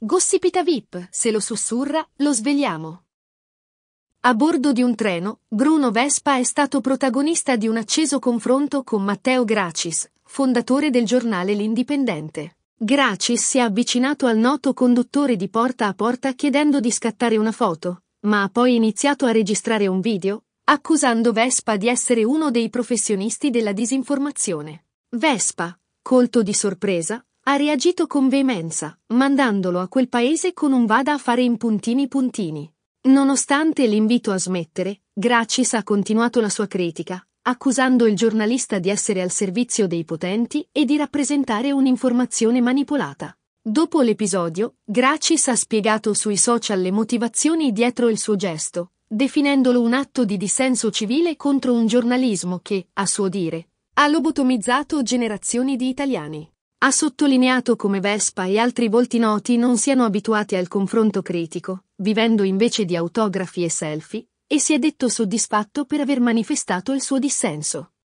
Gossipita VIP, se lo sussurra, lo svegliamo. A bordo di un treno, Bruno Vespa è stato protagonista di un acceso confronto con Matteo Gracis, fondatore del giornale L'Indipendente. Gracis si è avvicinato al noto conduttore di porta a porta chiedendo di scattare una foto, ma ha poi iniziato a registrare un video, accusando Vespa di essere uno dei professionisti della disinformazione. Vespa, colto di sorpresa, ha reagito con veemenza, mandandolo a quel paese con un vada a fare in puntini puntini. Nonostante l'invito a smettere, Gracis ha continuato la sua critica, accusando il giornalista di essere al servizio dei potenti e di rappresentare un'informazione manipolata. Dopo l'episodio, Gracis ha spiegato sui social le motivazioni dietro il suo gesto, definendolo un atto di dissenso civile contro un giornalismo che, a suo dire, ha lobotomizzato generazioni di italiani. Ha sottolineato come Vespa e altri volti noti non siano abituati al confronto critico, vivendo invece di autografi e selfie, e si è detto soddisfatto per aver manifestato il suo dissenso.